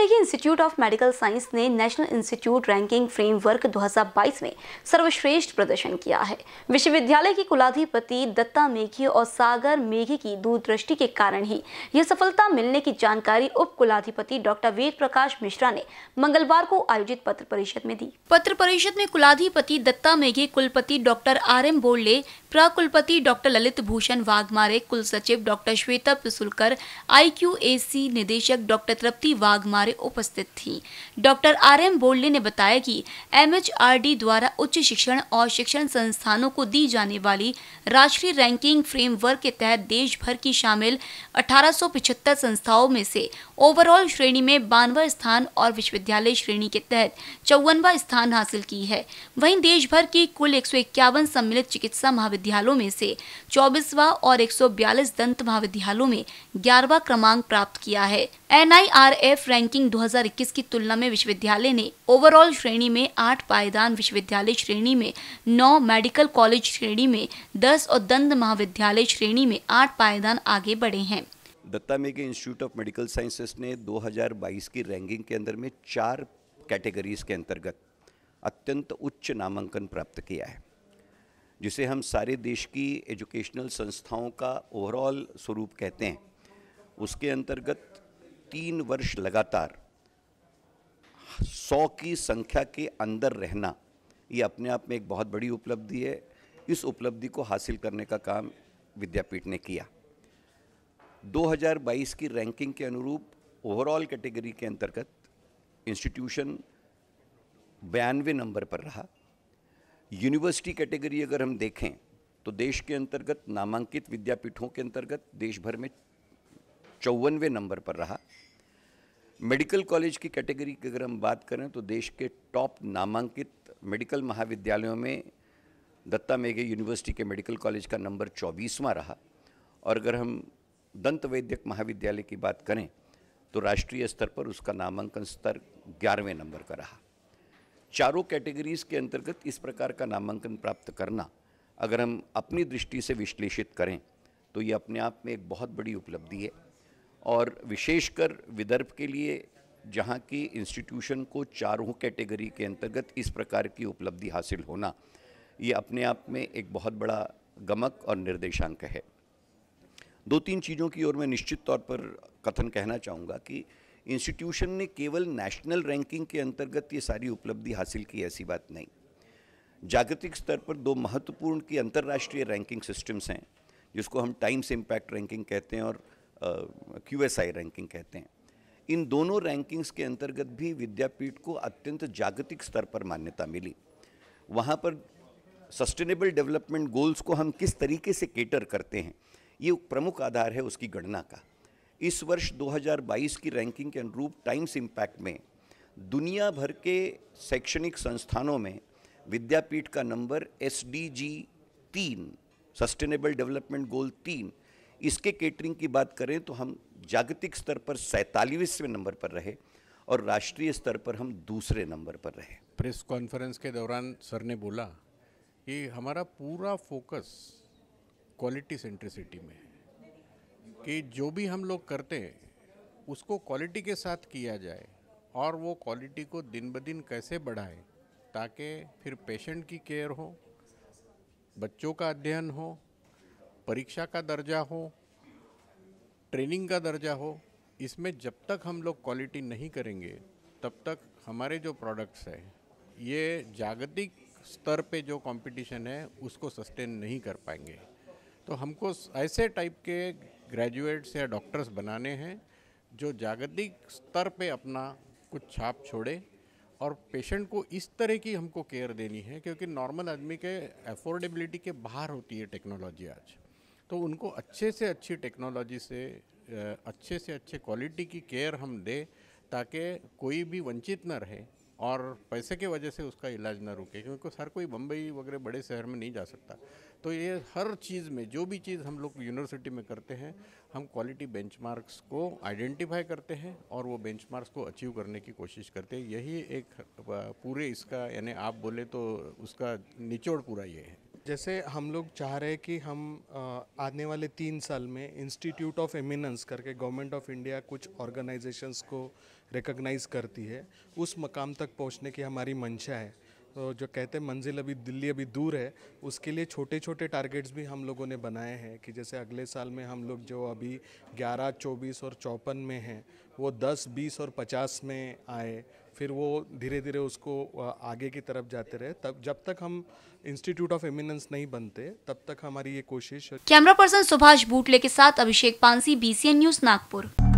में ही institute of medical science ने नेशनल इंस्टीट्यूट रैंकिंग फ्रेमवर्क 2022 में सर्वश्रेष्ठ प्रदर्शन किया है विश्वविद्यालय के कुलाधिपति दत्ता मेघी और सागर मेघी की दूरदृष्टि के कारण ही यह सफलता मिलने की जानकारी उप कुलाधिपति डॉक्टर वेद प्रकाश मिश्रा ने मंगलवार को आयोजित पत्र परिषद में दी पत्र परिषद में कुलाधिपति दत्ता मेघी कुलपति डॉक्टर आर एम बोर्ले प्रकुलपति डॉक्टर ललित भूषण वाघमारे कुल सचिव डॉक्टर श्वेता पिसुलकर आई निदेशक डॉक्टर तृप्ति वाघमारे अधिकारी उपस्थित थी डॉक्टर आर एम बोल्डे ने बताया कि एमएचआरडी द्वारा उच्च शिक्षण और शिक्षण संस्थानों को दी जाने वाली राष्ट्रीय रैंकिंग फ्रेमवर्क के तहत देश भर की शामिल अठारह संस्थाओं में से ओवरऑल श्रेणी में बानवा स्थान और विश्वविद्यालय श्रेणी के तहत चौवनवा स्थान हासिल की है वहीं देश भर की कुल एक सम्मिलित चिकित्सा महाविद्यालयों में से चौबीसवा और एक दंत महाविद्यालयों में ग्यारहवा क्रमांक प्राप्त किया है एन रैंकिंग रैंकिंग 2021 की तुलना में विश्वविद्यालय ने ओवरऑल श्रेणी में आठ पायदान विश्वविद्यालय श्रेणी में नौ मेडिकल कॉलेज श्रेणी में दस और दंत महाविद्यालय श्रेणी में आठ पायदान आगे बढ़े हैं Datta Meghe institute of medical sciences ने 2022 की रैंकिंग के अंदर में चार कैटेगरीज के अंतर्गत अत्यंत उच्च नामांकन प्राप्त किया है जिसे हम सारे देश की एजुकेशनल संस्थाओं का ओवरऑल स्वरूप कहते हैं उसके अंतर्गत तीन वर्ष लगातार सौ की संख्या के अंदर रहना ये अपने आप में एक बहुत बड़ी उपलब्धि है इस उपलब्धि को हासिल करने का काम विद्यापीठ ने किया 2022 की रैंकिंग के अनुरूप ओवरऑल कैटेगरी के अंतर्गत इंस्टीट्यूशन बयानवे नंबर पर रहा यूनिवर्सिटी कैटेगरी अगर हम देखें तो देश के अंतर्गत नामांकित विद्यापीठों के अंतर्गत देश भर में चौवनवे नंबर पर रहा मेडिकल कॉलेज की कैटेगरी की अगर हम बात करें तो देश के टॉप नामांकित मेडिकल महाविद्यालयों में दत्ता मेघे यूनिवर्सिटी के मेडिकल कॉलेज का नंबर चौबीसवां रहा और अगर हम दंत वैद्यक महाविद्यालय की बात करें तो राष्ट्रीय स्तर पर उसका नामांकन स्तर ग्यारहवें नंबर का रहा चारों कैटेगरीज़ के अंतर्गत इस प्रकार का नामांकन प्राप्त करना अगर हम अपनी दृष्टि से विश्लेषित करें तो ये अपने आप में एक बहुत बड़ी उपलब्धि है और विशेषकर विदर्भ के लिए जहाँ की इंस्टीट्यूशन को चारों कैटेगरी के अंतर्गत इस प्रकार की उपलब्धि हासिल होना ये अपने आप में एक बहुत बड़ा गमक और निर्देशांक है दो तीन चीज़ों की ओर मैं निश्चित तौर पर कथन कहना चाहूँगा कि इंस्टीट्यूशन ने केवल नेशनल रैंकिंग के अंतर्गत ये सारी उपलब्धि हासिल की ऐसी बात नहीं जागतिक स्तर पर दो महत्वपूर्ण की अंतर्राष्ट्रीय रैंकिंग सिस्टम्स हैं जिसको हम टाइम्स इम्पैक्ट रैंकिंग कहते हैं और क्यू एस आई रैंकिंग कहते हैं इन दोनों रैंकिंग्स के अंतर्गत भी विद्यापीठ को अत्यंत जागतिक स्तर पर मान्यता मिली वहाँ पर सस्टेनेबल डेवलपमेंट गोल्स को हम किस तरीके से केटर करते हैं ये प्रमुख आधार है उसकी गणना का इस वर्ष 2022 की रैंकिंग के अनुरूप टाइम्स इम्पैक्ट में दुनिया भर के शैक्षणिक संस्थानों में विद्यापीठ का नंबर एस डी जी तीन सस्टेनेबल डेवलपमेंट गोल तीन इसके केटरिंग की बात करें तो हम जागतिक स्तर पर सैंतालीसवें नंबर पर रहे और राष्ट्रीय स्तर पर हम दूसरे नंबर पर रहे प्रेस कॉन्फ्रेंस के दौरान सर ने बोला कि हमारा पूरा फोकस क्वालिटी सेंट्रिसिटी में है कि जो भी हम लोग करते हैं उसको क्वालिटी के साथ किया जाए और वो क्वालिटी को दिन ब दिन कैसे बढ़ाए ताकि फिर पेशेंट की केयर हो बच्चों का अध्ययन हो परीक्षा का दर्जा हो ट्रेनिंग का दर्जा हो इसमें जब तक हम लोग क्वालिटी नहीं करेंगे तब तक हमारे जो प्रोडक्ट्स है ये जागतिक स्तर पे जो कंपटीशन है उसको सस्टेन नहीं कर पाएंगे तो हमको ऐसे टाइप के ग्रेजुएट्स या डॉक्टर्स बनाने हैं जो जागतिक स्तर पे अपना कुछ छाप छोड़े और पेशेंट को इस तरह की हमको केयर देनी है क्योंकि नॉर्मल आदमी के अफोर्डेबिलिटी के बाहर होती है टेक्नोलॉजी आज तो उनको अच्छे से अच्छी टेक्नोलॉजी से अच्छे से अच्छे क्वालिटी की केयर हम दें ताकि कोई भी वंचित ना रहे और पैसे के वजह से उसका इलाज ना रुके क्योंकि हर कोई बम्बई वगैरह बड़े शहर में नहीं जा सकता तो ये हर चीज़ में जो भी चीज़ हम लोग यूनिवर्सिटी में करते हैं हम क्वालिटी बेंचमार्क्स को आइडेंटिफाई करते हैं और वो बेंचमार्क्स को अचीव करने की कोशिश करते हैं यही एक पूरे इसका यानी आप बोले तो उसका निचोड़ पूरा ये है जैसे हम लोग चाह रहे हैं कि हम आने वाले तीन साल में इंस्टीट्यूट ऑफ एमिनेंस करके गवर्नमेंट ऑफ इंडिया कुछ ऑर्गेनाइजेशंस को रिकग्नाइज करती है उस मकाम तक पहुंचने की हमारी मंशा है तो जो कहते हैं मंजिल अभी दिल्ली अभी दूर है उसके लिए छोटे छोटे टारगेट्स भी हम लोगों ने बनाए हैं कि जैसे अगले साल में हम लोग जो अभी 11, 24 और चौपन में हैं वो 10, 20 और 50 में आए फिर वो धीरे धीरे उसको आगे की तरफ जाते रहे तब जब तक हम इंस्टीट्यूट ऑफ एमिनेंस नहीं बनते तब तक हमारी ये कोशिश कैमरा पर्सन सुभाष बूटले के साथ अभिषेक पानसी बी न्यूज नागपुर